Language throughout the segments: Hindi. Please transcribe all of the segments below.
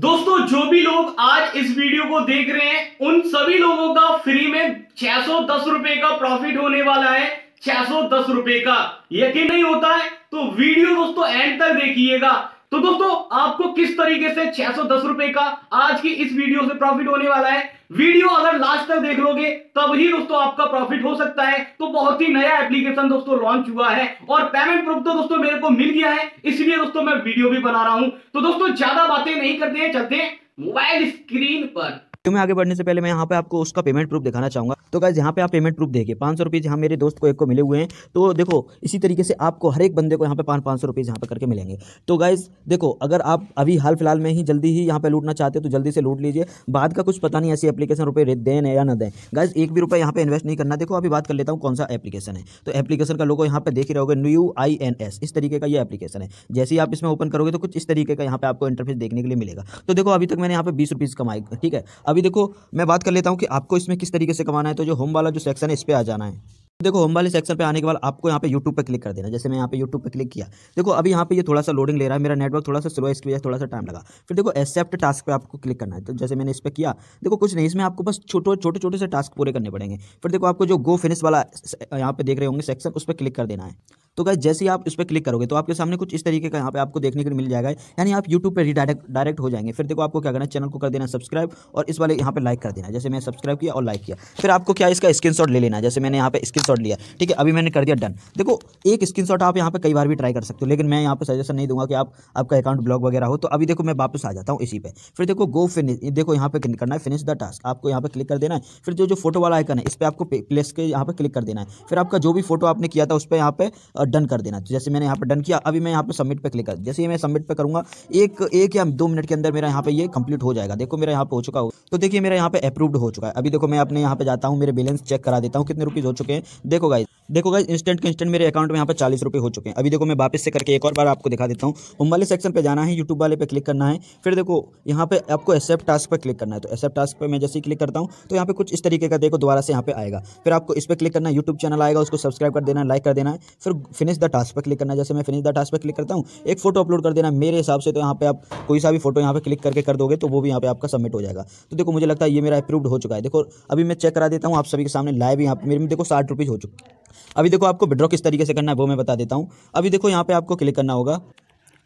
दोस्तों जो भी लोग आज इस वीडियो को देख रहे हैं उन सभी लोगों का फ्री में छह सौ दस रुपए का प्रॉफिट होने वाला है छह सौ दस रुपए का यकीन नहीं होता है तो वीडियो दोस्तों एंड तक देखिएगा तो दोस्तों आपको किस तरीके से छह रुपए का आज की इस वीडियो से प्रॉफिट होने वाला है वीडियो अगर लास्ट तक देख लोगे तब ही दोस्तों आपका प्रॉफिट हो सकता है तो बहुत ही नया एप्लीकेशन दोस्तों लॉन्च हुआ है और पेमेंट प्रूफ तो दोस्तों मेरे को मिल गया है इसलिए दोस्तों मैं वीडियो भी बना रहा हूं तो दोस्तों ज्यादा बातें नहीं करते हैं चलते मोबाइल स्क्रीन पर वीडियो तो में आगे बढ़ने से पहले मैं यहाँ पे आपको उसका पेमेंट प्रूफ दिखाना चाहूंगा तो गाइज यहाँ पे आप पेमेंट प्रूफ देखिए पाँच सौ रुपीज़ यहाँ मेरे दोस्त को एक को मिले हुए हैं तो देखो इसी तरीके से आपको हर एक बंदे को यहाँ पे पाँच पाँच सौ रुपीज़ यहाँ पे करके मिलेंगे तो गाइज देखो अगर आप अभी हाल फिलहाल में ही जल्दी ही यहाँ पे लूटना चाहते हो तो जल्दी से लूट लीजिए बाद का कुछ पता नहीं ऐसी एप्लीकेशन रुपये दें या ना दें गाइज एक भी रुपये यहाँ पे इन्वेस्ट नहीं करना देखो अभी बात कर लेता हूँ कौन सा एप्लीकेशन है तो एप्लीकेशन का लोगो यहाँ पे देख ही रहोगे न्यू आई एन एस इस तरीके का ये एप्लीकेशन है जैसे ही आप इसमें ओपन करोगे तो कुछ इस तरीके का यहाँ पे आपको इंटरफेस देखने के लिए मिलेगा तो देखो अभी तक मैंने यहाँ पे बीस रुपीज़ कमाई ठीक है अभी देखो मैं बात कर लेता हूँ कि आपको इसमें किस तरीके से कमाना है तो जो होम वाला जो सेक्शन है इस पर आ जाना है देखो होम वाले सेक्शन पे आने के बाद आपको यहाँ पे यूट्यूब पे क्लिक कर देना जैसे मैं यहाँ पे यूट्यूब पे क्लिक किया देखो अभी यहाँ पे ये थोड़ा सा लोडिंग ले रहा है मेरा नेटवर्क थोड़ा सा स्लो है इसकी वजह से थोड़ा सा टाइम लगा फिर देखो एक्सेप्ट टास्क पे आपको क्लिक करना है तो जैसे मैंने इस पर किया देखो कुछ नहीं इसमें आपको बस छोटे छोटे छोटे से टास्क पूरे करने पड़ेंगे फिर देखो आपको जो गो फिनिश वाला यहाँ पे देख रहे होंगे सेक्शन उस पर क्लिक कर देना है तो क्या जैसे ही आप इस पर क्लिक करोगे तो आपके सामने कुछ इस तरीके का यहाँ पे आपको देखने के लिए मिल जाएगा यानी आप यूट्यूब पर रिडायरेक्ट डायरेक्ट हो जाएंगे फिर देखो आपको क्या करना चैनल को कर देना सब्सक्राइब और इस वाले यहाँ पे लाइक कर देना जैसे मैंने सब्सक्राइब किया और लाइक किया फिर आपको क्या इसका स्क्रीनशॉट ले लेना जैसे मैंने यहाँ पे स्क्रीन स्क्रीनशॉट लिया ठीक है अभी मैंने कर दिया डन देखो एक स्क्रीनशॉट आप यहाँ पे कई बार भी ट्राई कर सकते हो लेकिन मैं यहाँ पे सजेशन नहीं दूंगा कि आप आपका अकाउंट ब्लॉक वगैरह हो तो अभी देखो मैं वापस आ जाता हूँ इसी पे फिर देखो गो फिनिश देखो यहाँ पे करना है फिनिश द टास्क आपको यहाँ पे क्लिक कर देना है फिर जो जो फोटो वाला आइकन है इस पर आपको प्लेस के यहाँ पर क्लिक कर देना है फिर आपका जो भी फोटो आपने किया था उस पर यहाँ पे डन कर देना जैसे मैंने यहाँ पर डन किया अभी मैं यहाँ पर सबमिट पर क्लिक कर जैसे मैं सबमिट पर करूँगा एक एक या दो मिनट के अंदर मेरा यहाँ पर ये कंप्लीट हो जाएगा देखो मेरा यहाँ पर हो चुका हो तो देखिए मेरा यहाँ पे अप्रूव्ड हो चुका है अभी देखो मैं अपने यहाँ पे जाता हूँ मेरे बैलेंस चेक करा देता हूँ कितने रुपीज़ हो चुके हैं देखो गाइज देखो गाइज इंस्टेंट के इंस्टेंट मेरे अकाउंट में यहाँ पर चालीस रुपये हो चुके हैं अभी देखो मैं वापस से करके एक और बार आपको दिखा देता हूँ होम वाले सेक्शन पे जाना है यूट्यूब वाले पे क्लिक करना है फिर देखो यहाँ पे आपको एक्सेप्ट टास्क पर क्लिक करना है तो एक्सेप्ट टास्क पर मैं जैसे ही क्लिक करता हूँ तो यहाँ पे कुछ इस तरीके का देखो दोबारा से यहाँ पे आएगा फिर आपको इस पर क्लिक करना है यूट्यूब चैनल आएगा उसको सब्सक्राइब कर देना लाइक कर देना है फिर फिनिश द टास्क पर क्लिक करना जैसे मैं फिनिश द टास्क पर क्लिक करता हूँ एक फोटो अपलोड कर देना मेरे हिसाब से तो यहाँ पे आप कोई सा भी फोटो यहाँ पे क्लिक करके कर दोगे तो वो भी यहाँ पे आपका सबमिट हो जाएगा तो देखो मुझे लगता है ये मेरा अप्रूव्ड हो चुका है देखो अभी मैं चेक करा देता हूँ आप सभी के सामने लाइव यहाँ पे मेरे में देखो साठ हो चुके अभी देखो आपको विड्रॉ किस तरीके से करना है वो मैं बता देता हूँ अभी देखो यहाँ पे आपको क्लिक करना होगा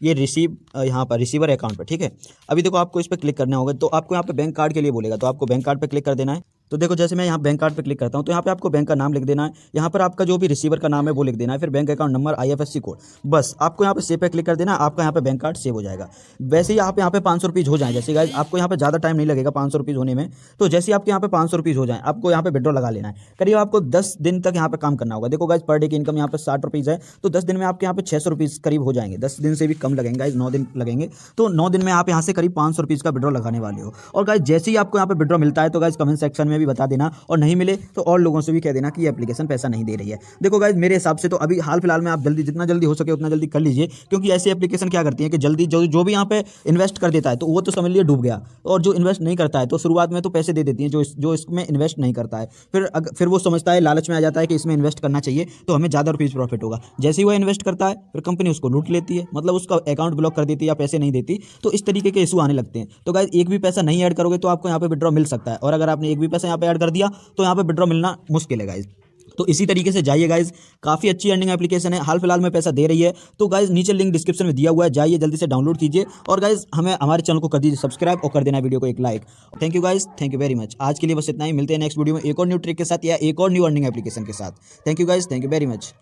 ये रिसीव यहाँ पर रिसीवर अकाउंट पर ठीक है अभी देखो आपको इस पर क्लिक करना होगा तो आपको यहाँ पे बैंक कार्ड के लिए बोलेगा तो आपको बैंक कार्ड पर क्लिक कर देना है तो देखो जैसे मैं यहाँ बैंक कार्ड पर क्लिक करता हूँ तो यहाँ पर आपको बैंक का नाम लिख देना है यहाँ पर आपका जो भी रिसीवर का नाम है वो लिख देना है फिर bank account number I code बस आपको यहाँ पर सेव पर क्लिक कर देना आपका यहाँ पर बैंक कार्ड सेव हो जाएगा वैसे ही आप यहाँ पर पाँच सौ हो जाए जैसे गाइज आपको यहाँ पर ज़्यादा टाइम नहीं लगेगा पाँच सौ होने में तो जैसे आपके यहाँ पर पाँच सौ हो जाए आपको यहाँ पर विड्रॉ लगा लेना है करीब आपको दस दिन तक यहाँ पर काम करना होगा देखो गाइज पर डे की इनकम यहाँ पर साठ रुपीज़ है तो दस दिन में आपके यहाँ पर छः सौ रुपीज़ करीब हो जाएंगे दस दिन से भी कम लगेंगे गाइज नौ दिन लगेंगे तो नौ दिन में आप यहाँ से करीब पाँच सौ रुपीज़ का विड्रॉ लगाने वाले हो और गाइज जैसे ही आपको यहाँ पर विड्रॉ मिलता है तो गाइज कमेंट सेक्शन में भी बता देना और नहीं मिले तो और लोगों से भी कह देना कि ये एप्लीकेशन पैसा नहीं दे रही है देखो गाइज मेरे हिसाब से तो अभी हाल फिलहाल में आप जल्दी जितना जल्दी हो सके उतना जल्दी कर लीजिए क्योंकि ऐसी एप्लीकेशन क्या करती है कि जल्दी जो जो भी यहाँ पे इन्वेस्ट कर देता है तो वो तो समझ लिए डूब गया और जो इन्वेस्ट नहीं करता है तो शुरुआत में तो पैसे दे देती है जो जो इसमें इन्वेस्ट नहीं करता है फिर फिर वो समझता है लालच में आ जाता है कि इसमें इन्वेस्ट करना चाहिए तो हमें ज़्यादा रुपीज़ प्रॉफिट होगा जैसे ही वो इन्वेस्ट करता है फिर कंपनी उसको लूट लेती है मतलब उसका अकाउंट ब्लॉक कर देती है या पैसे नहीं देती तो इस तरीके के इशू आने लगते हैं तो गाइज एक भी पैसा नहीं ऐड करोगे तो आपको यहाँ पर विड्रॉ मिल सकता है और अगर आपने एक भी पैसा से यहाँ पे ऐड कर दिया तो यहाँ पे विड्रॉ मिलना मुश्किल है गाइज़ तो इसी तरीके से जाइए गाइज काफ़ी अच्छी अर्निंग एप्लीकेशन है हाल फिलहाल में पैसा दे रही है तो गाइज नीचे लिंक डिस्क्रिप्शन में दिया हुआ है जाइए जल्दी से डाउनलोड कीजिए और गाइज हमें हमारे चैनल को कर दीजिए सब्सक्राइब और कर देना वीडियो को एक like thank you guys thank you very much आज के लिए बस इतना ही मिलते हैं नेक्स्ट वीडियो में एक और न्यू ट्रिक के साथ या एक और न्यू अर्निंग एप्लीकेशन के साथ thank you guys thank you very much